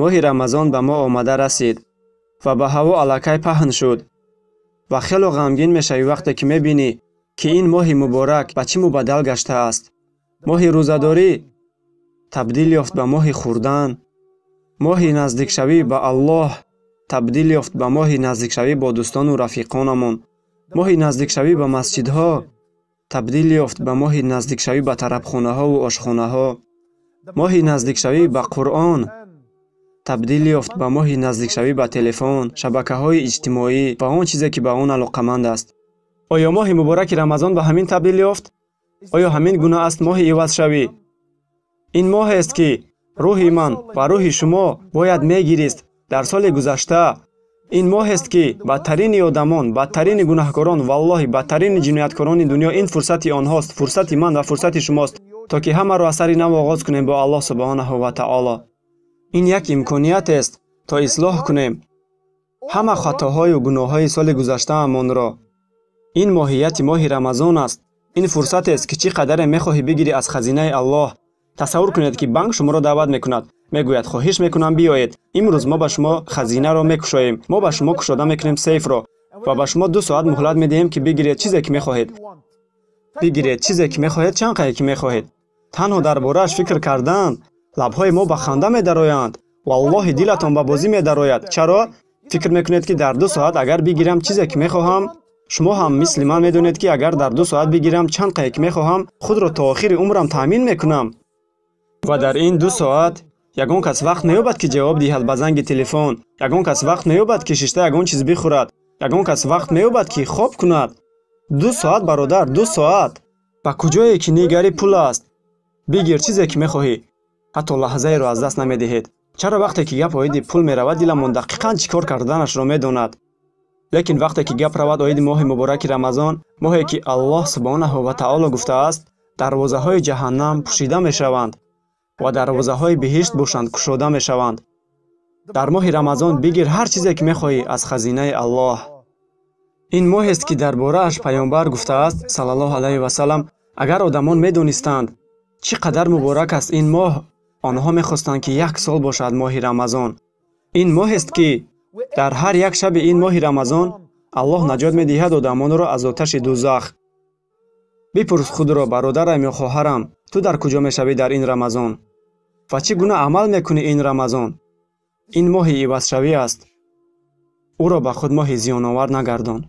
моҳи рамазон ба мо омада расид ва ба ҳаво аллакай паҳн шуд ва хело ғамгин мешавӣ вақте ки мебинӣ ки ин моҳи муборак ба чӣ мубаддал гаштааст моҳи рӯзадорӣ табдил ёфт ба моҳи хӯрдан моҳи наздикшавӣ ба аллоҳ табдил ёфт ба моҳи наздикшавӣ бо дӯстону рафиқонамон моҳи наздикшавӣ ба масҷидҳо табдил ёфт ба моҳи наздикшавӣ ба тарабхонаҳову ошхонаҳо моҳи наздикшавӣ ба қуръон табдил ёфт ба моҳи наздикшавӣ ба телефон шабакаҳои иҷтимоӣ ва он чизе ки ба он алоқаманд аст оё моҳи мубораки рамазон ба ҳамин табдил ёфт оё ҳамин гуна аст моҳи ивазшавӣ ин моҳест ки рӯҳи ман ва рӯҳи шумо бояд мегирист дар соли гузашта ин моҳест ки бадтарини одамон бадтарини гунаҳкорон валлоҳи бадтарини ҷинояткорони дуньё ин фурсати онҳост фурсати ман ва фурсати шумост то ки ҳамаро аз сари нав оғоз кунем бо аллоҳ субҳонаҳу ва таъоло این یک امکانیت است تا اصلاح کنیم همه خطاهای و گناه های سال گذشته امان را این ماهیت ماه رمضان است این فرصت است که چی قدر میخواهی بگیری از خزینه الله تصور کنید که بانک شما را دعوت میکند میگوید خواهش میکنم بیایید امروز ما به شما خزینه را میکشاییم ما به شما کشاده میکنیم سیف را و به شما دو ساعت مهلت میدهیم که بگیرید چیزی که میخواهید بگیرید چیزی که میخواهید چند که میخواهید تنها در فکر کردن های ما با خندم می دارویند و الله دیلتان به بازی می داروید. چرا؟ فکر میکنید که در دو ساعت اگر بگیرم چیز اکمه خواهم؟ شما هم مثل من می که اگر در دو ساعت بگیرم چند قیق می خواهم خود را تا آخر عمرم تامین میکنم. و در این دو ساعت یگون کس وقت نیوبد که جواب دیهد به زنگ تلفن یگون کس وقت نیوبد که ششته یگون چیز بخورد یگون کس وقت نیوبد که خواب کند دو ساعت برادر دو ساعت با کجای کی نیگاری پول است بگیر چیزی که میخواهی ҳатто лаҳзаеро аз даст намедиҳед чаро вақте ки гап оиди пул меравад диламон дақиқан чӣ кор карданашро медонад лекин вақте ки гап равад оиди моҳи мубораки рамазон моҳе ки аллоҳ субҳонаҳу ватаоло гуфтааст дарвозаҳои ҷаҳаннам пӯшида мешаванд ва дарвозаҳои биҳишт бошанд кушода мешаванд дар моҳи рамазон бигир ҳар чизе ки мехоҳӣ аз хазинаи аллоҳ ин моҳест ки дар борааш паёмбар гуфтааст сал ал васалам агар одамон медонистанд чӣ қадар муборак аст ин моҳ онҳо мехостанд ки як сол бошад моҳи рамазон ин моҳест ки дар ҳар як шаби ин моҳи рамазон аллоҳ наҷот медиҳад одамонро аз оташи дузах бипурс худро бародарам ё хоҳарам ту дар куҷо мешавӣ дар ин рамазон ва чӣ гуна амал мекунӣ ин рамазон ин моҳи ивазшавӣ аст ӯро ба худ моҳи зиёновар нагардон